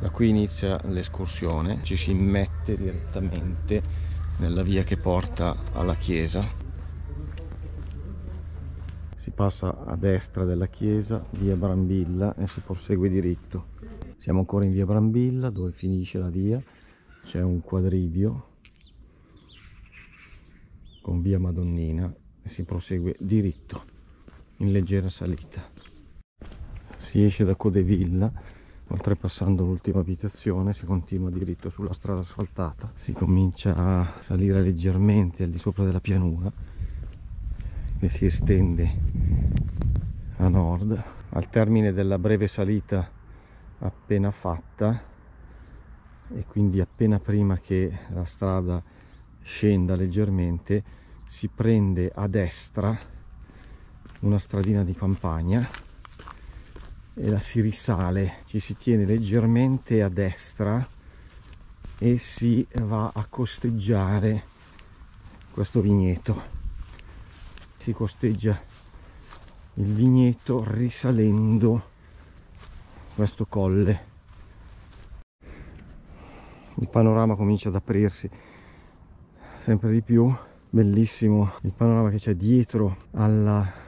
da qui inizia l'escursione ci si mette direttamente nella via che porta alla chiesa si passa a destra della chiesa via Brambilla e si prosegue diritto siamo ancora in via Brambilla dove finisce la via c'è un quadrivio con via Madonnina e si prosegue diritto in leggera salita si esce da Codevilla oltrepassando l'ultima abitazione si continua diritto sulla strada asfaltata si comincia a salire leggermente al di sopra della pianura che si estende a nord al termine della breve salita appena fatta e quindi appena prima che la strada scenda leggermente si prende a destra una stradina di campagna e la si risale ci si tiene leggermente a destra e si va a costeggiare questo vigneto si costeggia il vigneto risalendo questo colle il panorama comincia ad aprirsi sempre di più bellissimo il panorama che c'è dietro alla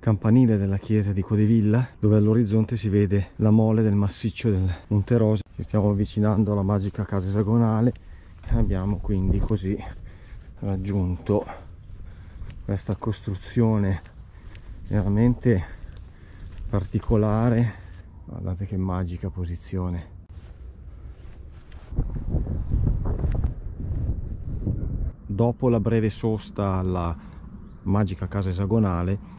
campanile della chiesa di Codevilla dove all'orizzonte si vede la mole del massiccio del Monte Rosa ci stiamo avvicinando alla magica casa esagonale abbiamo quindi così raggiunto questa costruzione veramente particolare guardate che magica posizione dopo la breve sosta alla magica casa esagonale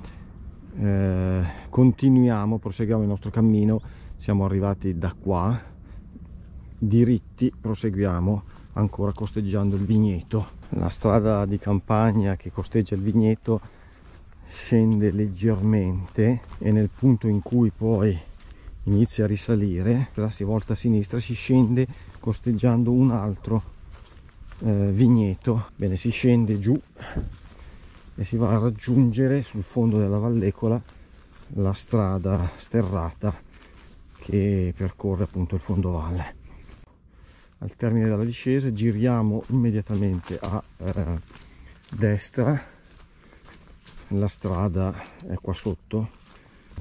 eh, continuiamo proseguiamo il nostro cammino siamo arrivati da qua diritti proseguiamo ancora costeggiando il vigneto la strada di campagna che costeggia il vigneto scende leggermente e nel punto in cui poi inizia a risalire si volta a sinistra si scende costeggiando un altro eh, vigneto bene si scende giù e si va a raggiungere sul fondo della vallecola la strada sterrata che percorre appunto il fondovalle al termine della discesa giriamo immediatamente a eh, destra la strada è qua sotto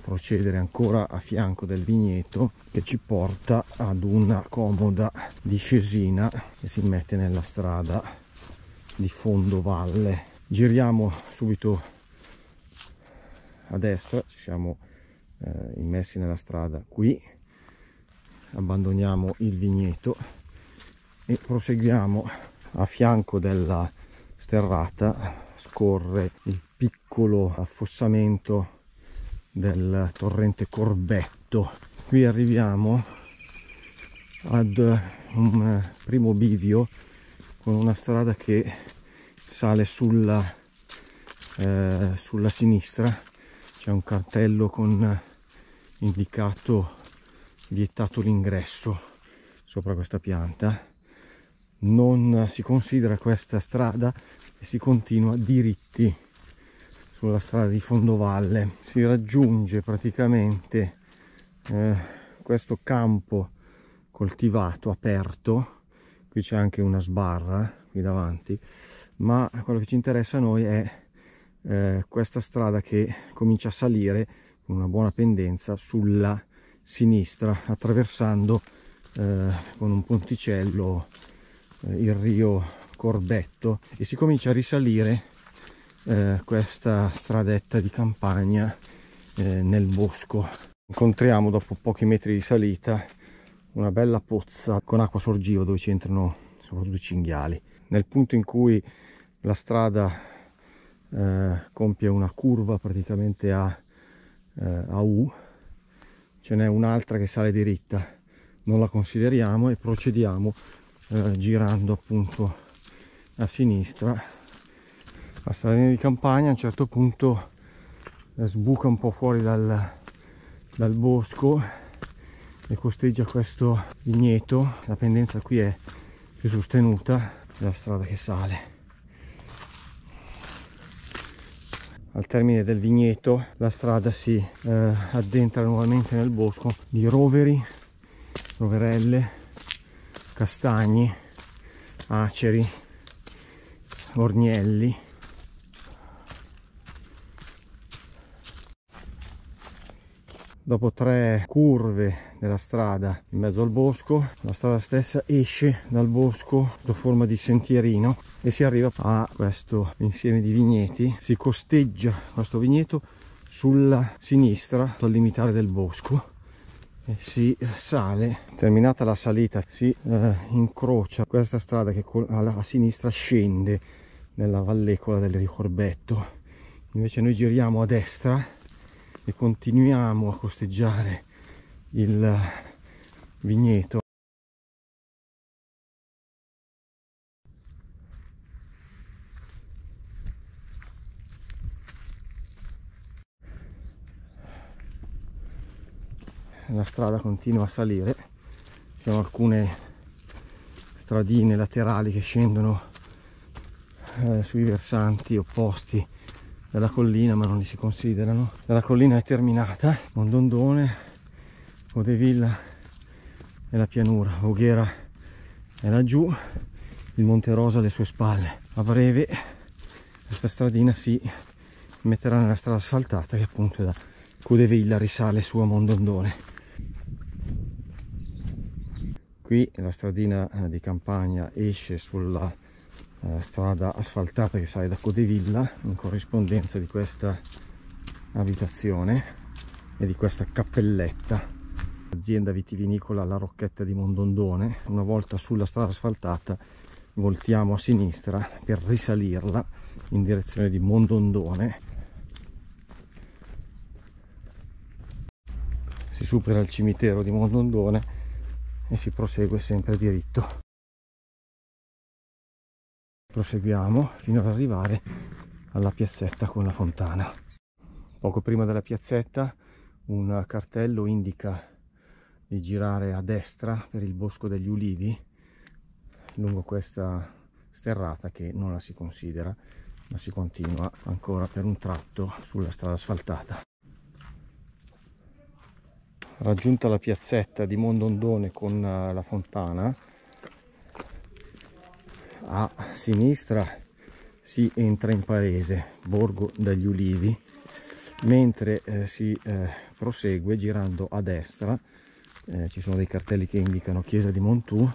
procedere ancora a fianco del vigneto che ci porta ad una comoda discesina che si mette nella strada di fondovalle giriamo subito a destra ci siamo eh, immessi nella strada qui abbandoniamo il vigneto e proseguiamo a fianco della sterrata scorre il piccolo affossamento del torrente corbetto qui arriviamo ad un primo bivio con una strada che dorsale sulla, eh, sulla sinistra c'è un cartello con eh, indicato vietato l'ingresso sopra questa pianta non si considera questa strada e si continua diritti sulla strada di fondovalle si raggiunge praticamente eh, questo campo coltivato aperto qui c'è anche una sbarra qui davanti ma quello che ci interessa a noi è eh, questa strada che comincia a salire con una buona pendenza sulla sinistra attraversando eh, con un ponticello eh, il rio Corbetto e si comincia a risalire eh, questa stradetta di campagna eh, nel bosco incontriamo dopo pochi metri di salita una bella pozza con acqua sorgiva dove ci entrano soprattutto i cinghiali nel punto in cui la strada eh, compie una curva praticamente a, eh, a U, ce n'è un'altra che sale diritta, non la consideriamo e procediamo eh, girando appunto a sinistra. La stradina di campagna a un certo punto eh, sbuca un po' fuori dal, dal bosco e costeggia questo vigneto, la pendenza qui è più sostenuta della strada che sale. al termine del vigneto la strada si eh, addentra nuovamente nel bosco di roveri, roverelle, castagni, aceri, ornielli dopo tre curve della strada in mezzo al bosco la strada stessa esce dal bosco sotto forma di sentierino e si arriva a questo insieme di vigneti si costeggia questo vigneto sulla sinistra al limitare del bosco e si sale terminata la salita si eh, incrocia questa strada che alla sinistra scende nella vallecola del ricorbetto invece noi giriamo a destra e continuiamo a costeggiare il vigneto la strada continua a salire ci sono alcune stradine laterali che scendono eh, sui versanti opposti dalla collina ma non li si considerano dalla collina è terminata Mondondone Odevilla e la pianura Voghera è laggiù il Monte Rosa alle sue spalle a breve questa stradina si metterà nella strada asfaltata che appunto da Cudevilla risale su a Mondondone qui la stradina eh, di campagna esce sulla eh, strada asfaltata che sale da Codevilla in corrispondenza di questa abitazione e di questa cappelletta azienda vitivinicola La Rocchetta di Mondondone una volta sulla strada asfaltata voltiamo a sinistra per risalirla in direzione di Mondondone si supera il cimitero di Mondondone e si prosegue sempre diritto proseguiamo fino ad arrivare alla piazzetta con la fontana poco prima della piazzetta un cartello indica di girare a destra per il bosco degli ulivi lungo questa sterrata che non la si considera ma si continua ancora per un tratto sulla strada asfaltata raggiunta la piazzetta di Mondondone con la fontana a sinistra si entra in paese Borgo dagli Ulivi mentre eh, si eh, prosegue girando a destra eh, ci sono dei cartelli che indicano chiesa di Montù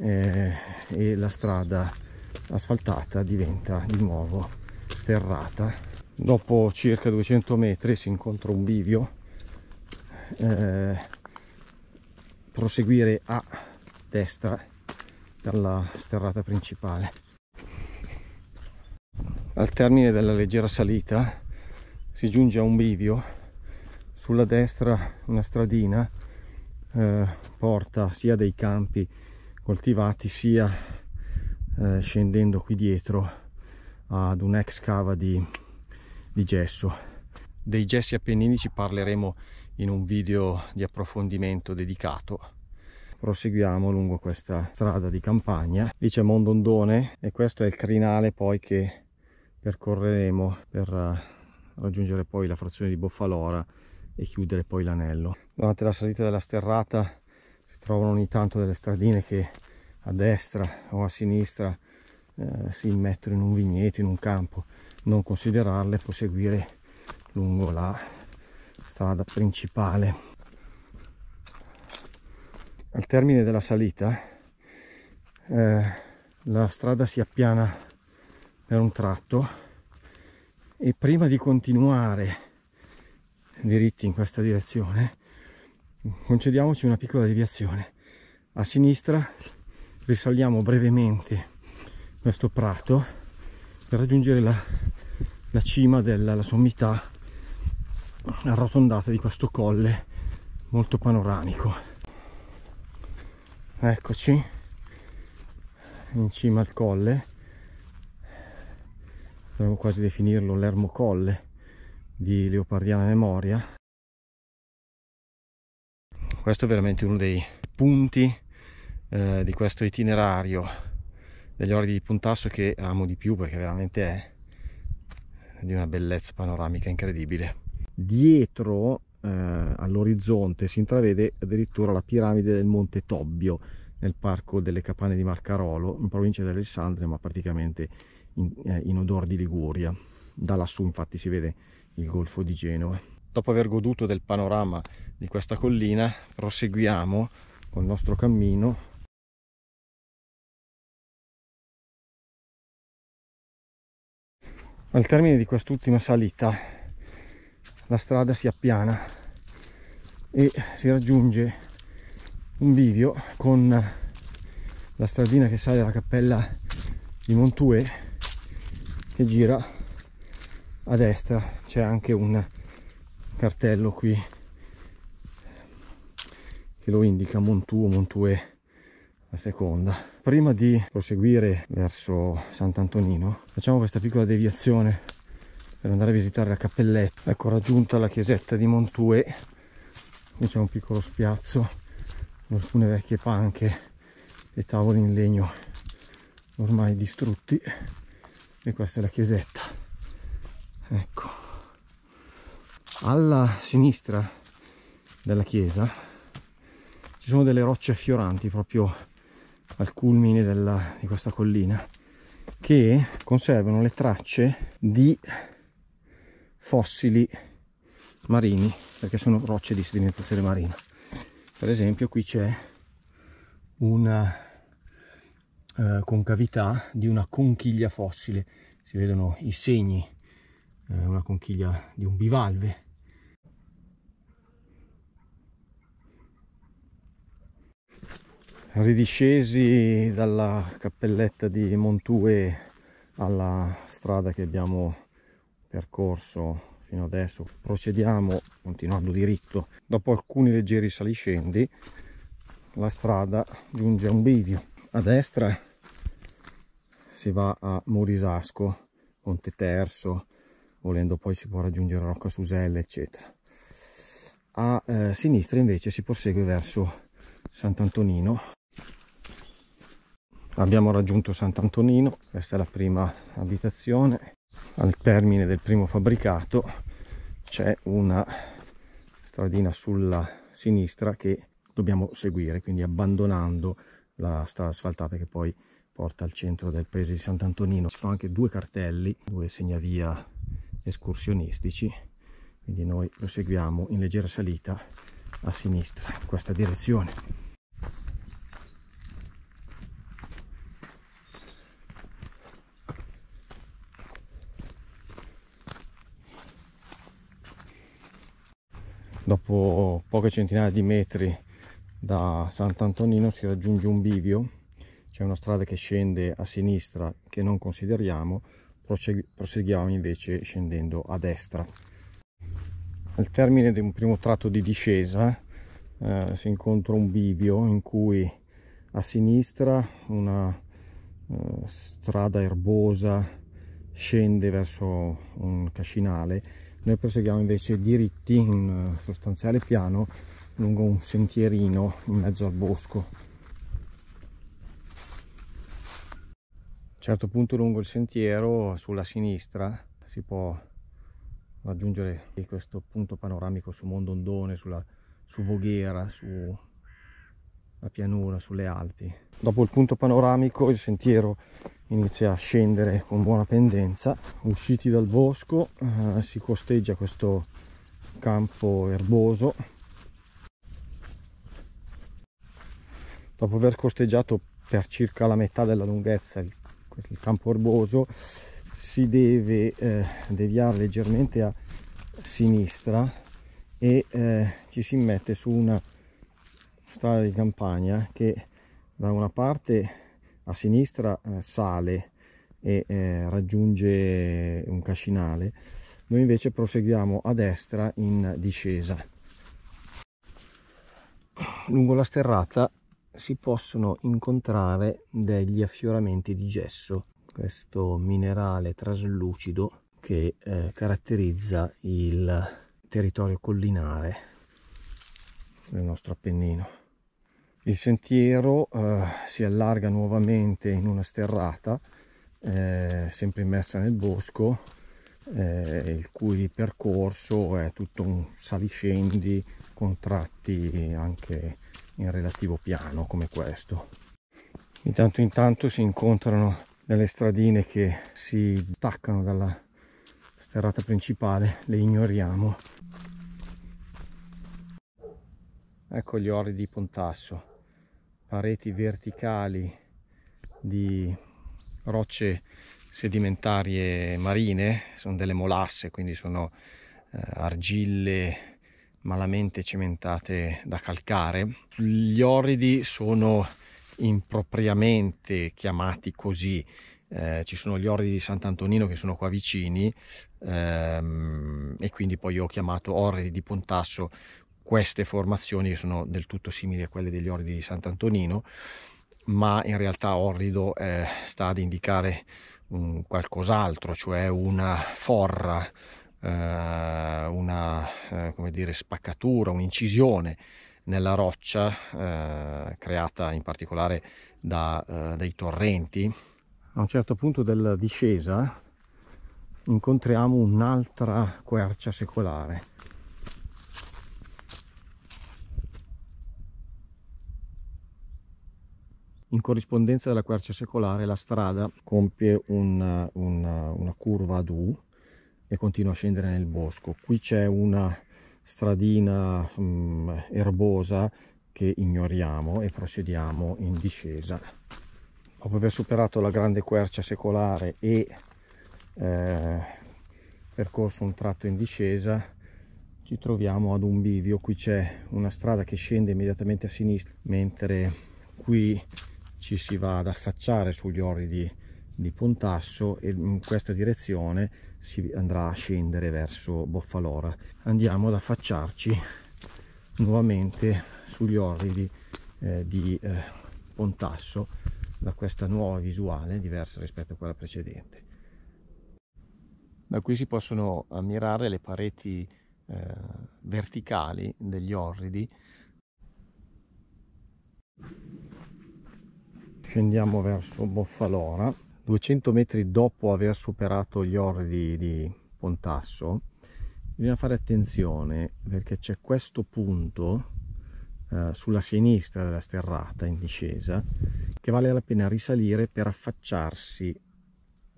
eh, e la strada asfaltata diventa di nuovo sterrata dopo circa 200 metri si incontra un bivio eh, proseguire a destra dalla sterrata principale. Al termine della leggera salita si giunge a un bivio, sulla destra una stradina eh, porta sia dei campi coltivati sia eh, scendendo qui dietro ad un'ex cava di, di gesso. Dei gessi appenninici parleremo in un video di approfondimento dedicato proseguiamo lungo questa strada di campagna lì c'è Mondondone e questo è il crinale poi che percorreremo per eh, raggiungere poi la frazione di Boffalora e chiudere poi l'anello durante la salita della sterrata si trovano ogni tanto delle stradine che a destra o a sinistra eh, si immettono in un vigneto, in un campo non considerarle, proseguire lungo la strada principale al termine della salita eh, la strada si appiana per un tratto e prima di continuare diritti in questa direzione concediamoci una piccola deviazione a sinistra risaliamo brevemente questo prato per raggiungere la, la cima della sommità arrotondata di questo colle molto panoramico eccoci in cima al colle potremmo quasi definirlo l'ermo colle di Leopardiana Memoria questo è veramente uno dei punti eh, di questo itinerario degli ori di Puntasso che amo di più perché veramente è di una bellezza panoramica incredibile dietro eh, all'orizzonte si intravede addirittura la piramide del Monte Tobbio nel parco delle Capanne di Marcarolo in provincia di Alessandria ma praticamente in, eh, in odor di Liguria da lassù infatti si vede il golfo di Genova dopo aver goduto del panorama di questa collina proseguiamo col nostro cammino al termine di quest'ultima salita la strada si appiana e si raggiunge un bivio con la stradina che sale dalla cappella di Montue che gira a destra c'è anche un cartello qui che lo indica Montuo Montue a seconda prima di proseguire verso Sant'Antonino facciamo questa piccola deviazione per andare a visitare la cappelletta ecco raggiunta la chiesetta di Montue qui c'è un piccolo spiazzo alcune vecchie panche e tavoli in legno ormai distrutti e questa è la chiesetta ecco alla sinistra della chiesa ci sono delle rocce affioranti proprio al culmine della, di questa collina che conservano le tracce di fossili marini perché sono rocce di sedimentazione marina per esempio qui c'è una eh, concavità di una conchiglia fossile si vedono i segni eh, una conchiglia di un bivalve ridiscesi dalla cappelletta di Montue alla strada che abbiamo percorso fino adesso procediamo continuando diritto dopo alcuni leggeri saliscendi la strada giunge a un bivio a destra si va a Morisasco Monte Terzo volendo poi si può raggiungere Rocca Suselle eccetera a eh, sinistra invece si prosegue verso Sant'Antonino abbiamo raggiunto Sant'Antonino questa è la prima abitazione al termine del primo fabbricato c'è una stradina sulla sinistra che dobbiamo seguire quindi abbandonando la strada asfaltata che poi porta al centro del paese di Sant'Antonino ci sono anche due cartelli due segnavia escursionistici quindi noi proseguiamo in leggera salita a sinistra in questa direzione dopo poche centinaia di metri da Sant'Antonino si raggiunge un bivio c'è una strada che scende a sinistra che non consideriamo proseguiamo invece scendendo a destra al termine di un primo tratto di discesa eh, si incontra un bivio in cui a sinistra una eh, strada erbosa scende verso un cascinale noi proseguiamo invece diritti in eh, sostanziale piano lungo un sentierino in mezzo al bosco a un certo punto lungo il sentiero sulla sinistra si può raggiungere questo punto panoramico su Mondondone sulla, su Voghera su la pianura, sulle Alpi. Dopo il punto panoramico il sentiero inizia a scendere con buona pendenza. Usciti dal bosco eh, si costeggia questo campo erboso. Dopo aver costeggiato per circa la metà della lunghezza il, il campo erboso si deve eh, deviare leggermente a sinistra e eh, ci si mette su una strada di campagna che da una parte a sinistra eh, sale e eh, raggiunge un cascinale noi invece proseguiamo a destra in discesa lungo la sterrata si possono incontrare degli affioramenti di gesso questo minerale traslucido che eh, caratterizza il territorio collinare del nostro Appennino il sentiero eh, si allarga nuovamente in una sterrata eh, sempre immersa nel bosco eh, il cui percorso è tutto un saliscendi contratti anche in relativo piano come questo di tanto in tanto si incontrano delle stradine che si staccano dalla sterrata principale le ignoriamo ecco gli ori di Pontasso pareti verticali di rocce sedimentarie marine, sono delle molasse, quindi sono eh, argille malamente cementate da calcare. Gli orridi sono impropriamente chiamati così. Eh, ci sono gli orridi di Sant'Antonino che sono qua vicini ehm, e quindi poi ho chiamato orridi di Pontasso queste formazioni sono del tutto simili a quelle degli orridi di Sant'Antonino, ma in realtà orrido eh, sta ad indicare un qualcos'altro, cioè una forra, eh, una eh, dire, spaccatura, un'incisione nella roccia eh, creata in particolare da, eh, dai torrenti. A un certo punto della discesa incontriamo un'altra quercia secolare in corrispondenza della quercia secolare la strada compie una, una, una curva ad U e continua a scendere nel bosco. Qui c'è una stradina um, erbosa che ignoriamo e procediamo in discesa. Dopo aver superato la grande quercia secolare e eh, percorso un tratto in discesa, ci troviamo ad un bivio. Qui c'è una strada che scende immediatamente a sinistra, mentre qui ci si va ad affacciare sugli orridi di, Pontasso e in questa direzione si andrà a scendere verso Boffalora. Andiamo ad affacciarci nuovamente sugli orridi di, eh, di eh, Pontasso da questa nuova visuale diversa rispetto a quella precedente. Da qui si possono ammirare le pareti eh, verticali degli orridi scendiamo verso Boffalora 200 metri dopo aver superato gli orli di Pontasso bisogna fare attenzione perché c'è questo punto eh, sulla sinistra della sterrata in discesa che vale la pena risalire per affacciarsi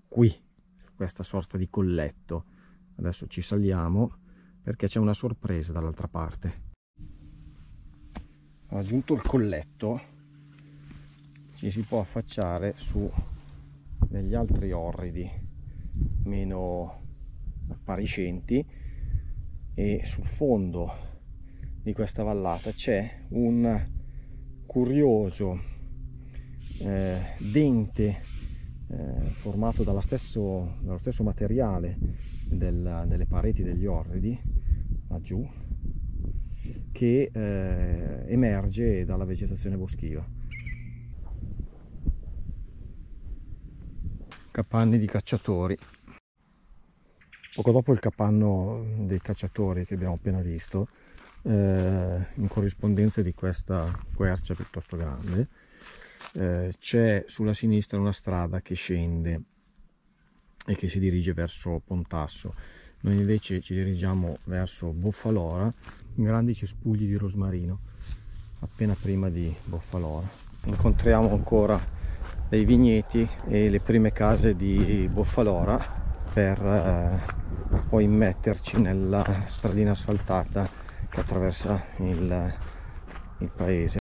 qui su questa sorta di colletto adesso ci saliamo perché c'è una sorpresa dall'altra parte ho raggiunto il colletto ci si può affacciare su degli altri orridi meno appariscenti e sul fondo di questa vallata c'è un curioso eh, dente eh, formato dallo stesso, dallo stesso materiale del, delle pareti degli orridi laggiù che eh, emerge dalla vegetazione boschiva capanni di cacciatori poco dopo il capanno dei cacciatori che abbiamo appena visto eh, in corrispondenza di questa quercia piuttosto grande eh, c'è sulla sinistra una strada che scende e che si dirige verso Pontasso noi invece ci dirigiamo verso Boffalora grandi cespugli di rosmarino appena prima di Boffalora incontriamo ancora dei vigneti e le prime case di Boffalora per eh, poi metterci nella stradina asfaltata che attraversa il, il paese.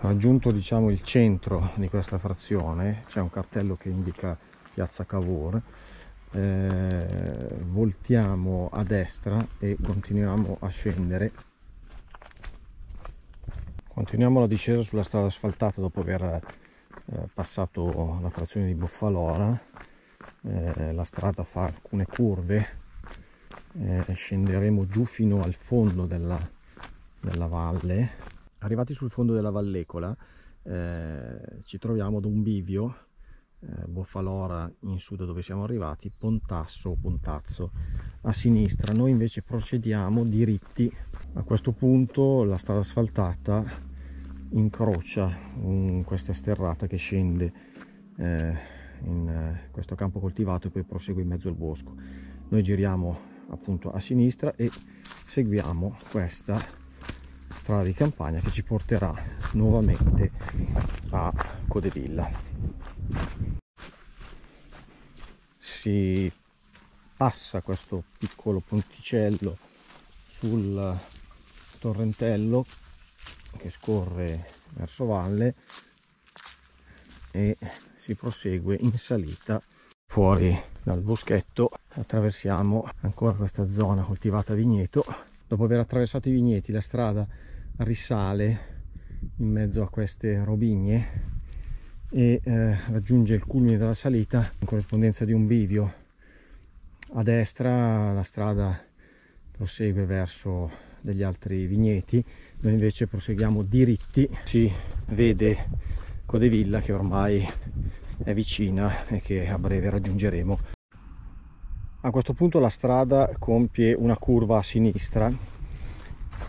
raggiunto diciamo, il centro di questa frazione c'è un cartello che indica piazza Cavour eh, voltiamo a destra e continuiamo a scendere continuiamo la discesa sulla strada asfaltata dopo aver eh, passato la frazione di Buffalora eh, la strada fa alcune curve eh, scenderemo giù fino al fondo della, della valle arrivati sul fondo della vallecola eh, ci troviamo ad un bivio eh, Boffalora in sud dove siamo arrivati, Pontasso o Pontazzo a sinistra. Noi invece procediamo diritti. A questo punto la strada asfaltata incrocia un, questa sterrata che scende eh, in eh, questo campo coltivato e poi prosegue in mezzo al bosco. Noi giriamo appunto a sinistra e seguiamo questa strada di campagna che ci porterà nuovamente a Codevilla si passa questo piccolo ponticello sul torrentello che scorre verso valle e si prosegue in salita fuori dal boschetto attraversiamo ancora questa zona coltivata a vigneto dopo aver attraversato i vigneti la strada risale in mezzo a queste robigne e eh, raggiunge il culmine della salita in corrispondenza di un bivio a destra la strada prosegue verso degli altri vigneti noi invece proseguiamo diritti si vede Codevilla che ormai è vicina e che a breve raggiungeremo a questo punto la strada compie una curva a sinistra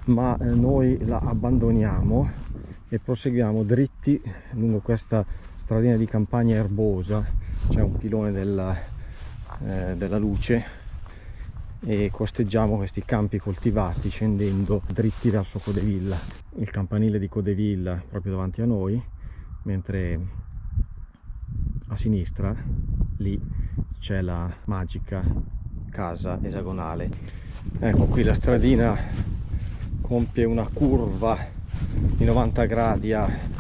ma eh, noi la abbandoniamo e proseguiamo dritti lungo questa strada stradina di campagna erbosa c'è un pilone della, eh, della luce e costeggiamo questi campi coltivati scendendo dritti verso Codevilla il campanile di Codevilla proprio davanti a noi mentre a sinistra lì c'è la magica casa esagonale ecco qui la stradina compie una curva di 90 gradi a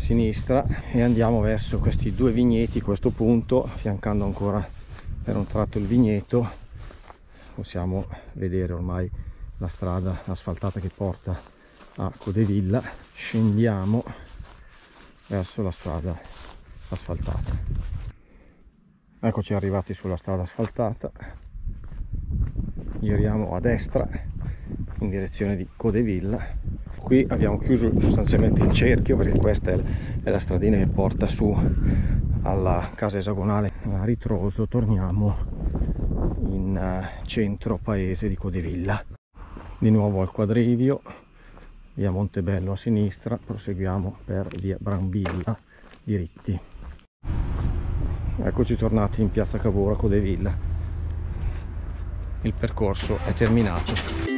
sinistra e andiamo verso questi due vigneti a questo punto affiancando ancora per un tratto il vigneto possiamo vedere ormai la strada asfaltata che porta a Codevilla scendiamo verso la strada asfaltata eccoci arrivati sulla strada asfaltata giriamo a destra in direzione di Codevilla qui abbiamo chiuso sostanzialmente il cerchio perché questa è la stradina che porta su alla casa esagonale a ritroso torniamo in eh, centro paese di Codevilla di nuovo al quadrivio via Montebello a sinistra proseguiamo per via Brambilla diritti eccoci tornati in piazza Cavoura Codevilla il percorso è terminato